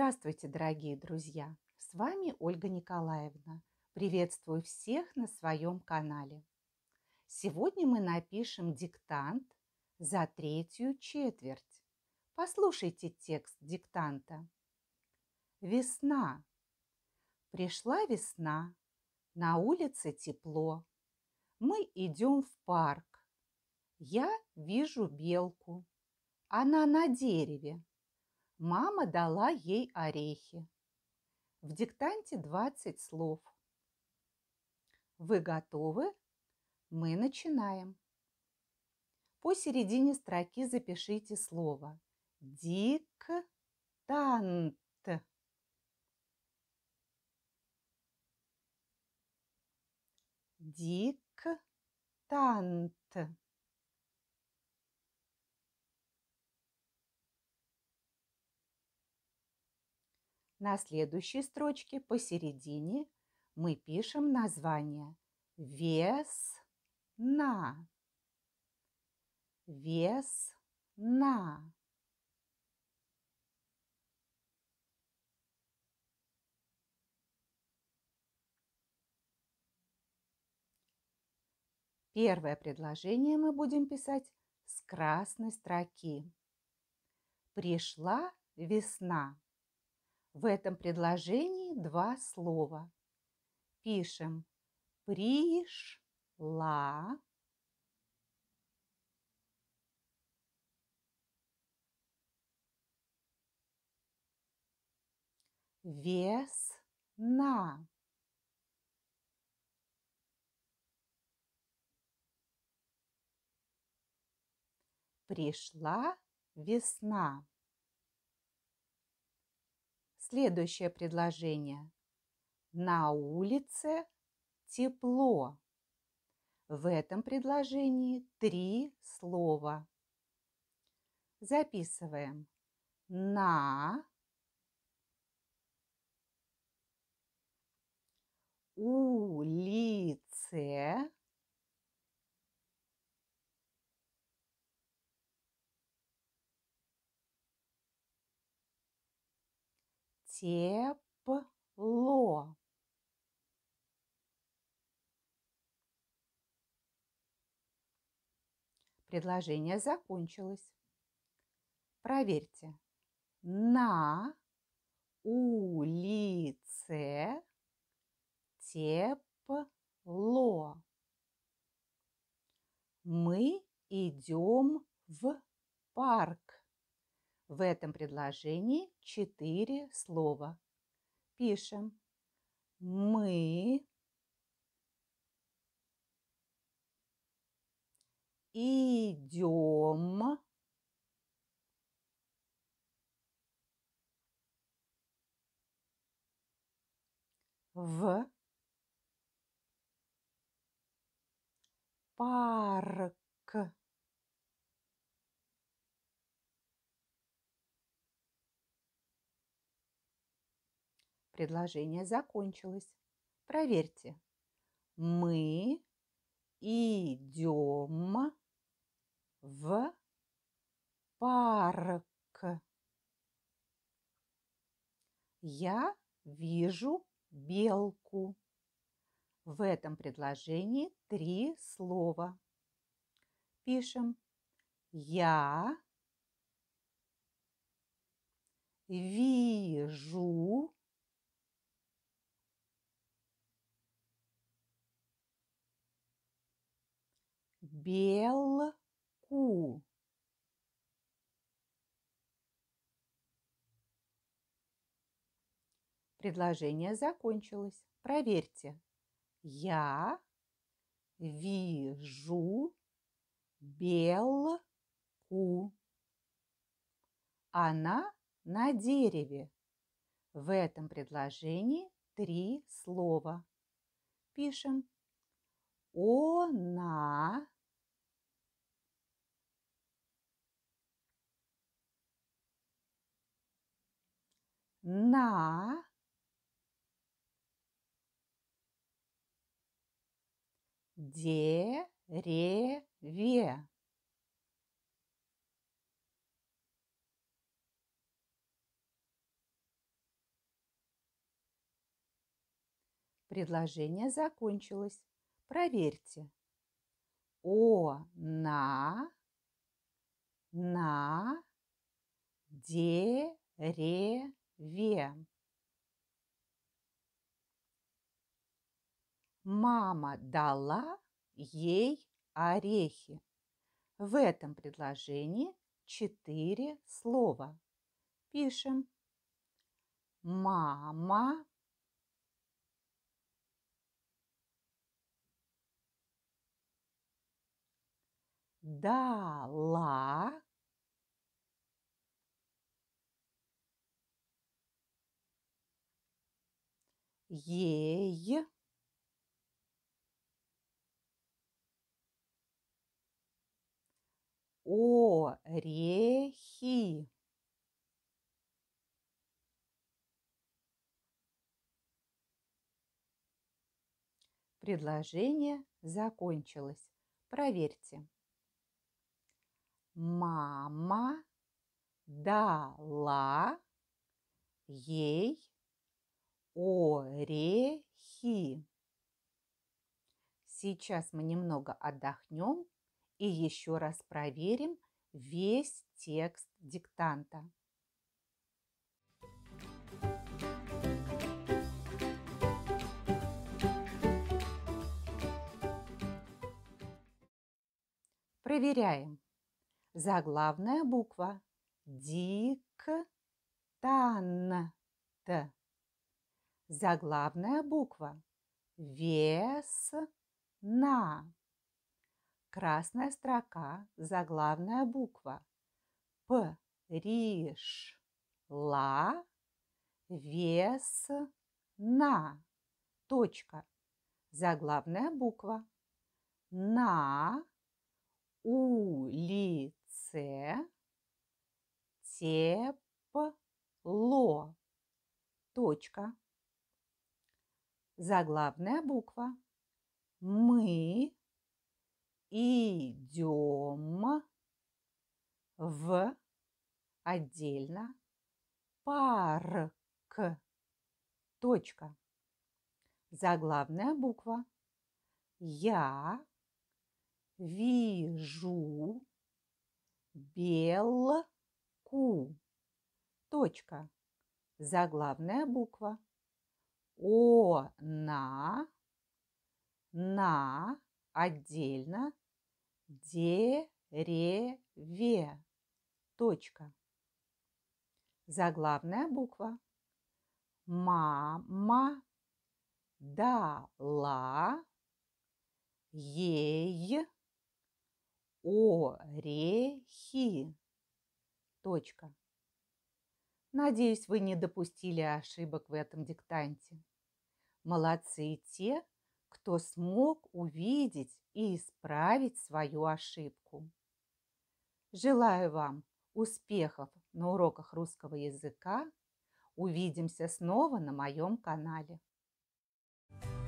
Здравствуйте, дорогие друзья! С вами Ольга Николаевна. Приветствую всех на своем канале. Сегодня мы напишем диктант за третью четверть. Послушайте текст диктанта. Весна. Пришла весна, на улице тепло. Мы идем в парк. Я вижу белку. Она на дереве. Мама дала ей орехи. В диктанте 20 слов. Вы готовы? Мы начинаем. Посередине строки запишите слово «диктант». Диктант. На следующей строчке посередине мы пишем название «Весна». Весна. Первое предложение мы будем писать с красной строки. Пришла весна. В этом предложении два слова. Пишем пришла. Весна. Пришла весна. Следующее предложение. На улице тепло. В этом предложении три слова. Записываем. На улице тепло. Предложение закончилось. Проверьте. На улице тепло. Мы идем в парк. В этом предложении четыре слова. Пишем. Мы идем в парк. Предложение закончилось. Проверьте. Мы идем в парк. Я вижу белку. В этом предложении три слова. Пишем «Я вижу». белку. Предложение закончилось. Проверьте. Я вижу белку. Она на дереве. В этом предложении три слова. Пишем. Она на дереве. Предложение закончилось. Проверьте. О на на дереве ве. Мама дала ей орехи. В этом предложении четыре слова. Пишем. Мама дала ей. Орехи. Предложение закончилось. Проверьте. Мама дала ей орехи. Сейчас мы немного отдохнем и еще раз проверим весь текст диктанта. Проверяем. Заглавная буква диктант. Заглавная буква. вес на Красная строка. Заглавная буква. П. Риш. Ла. Весна. Точка. Заглавная буква. На улице тепло. Точка. Заглавная буква. Мы идем в отдельно парк. Точка. Заглавная буква. Я вижу белку. Точка. Заглавная буква. Она на отдельно дереве. Точка. Заглавная буква. Мама дала ей орехи. Точка. Надеюсь, вы не допустили ошибок в этом диктанте. Молодцы и те, кто смог увидеть и исправить свою ошибку. Желаю вам успехов на уроках русского языка. Увидимся снова на моем канале. thank you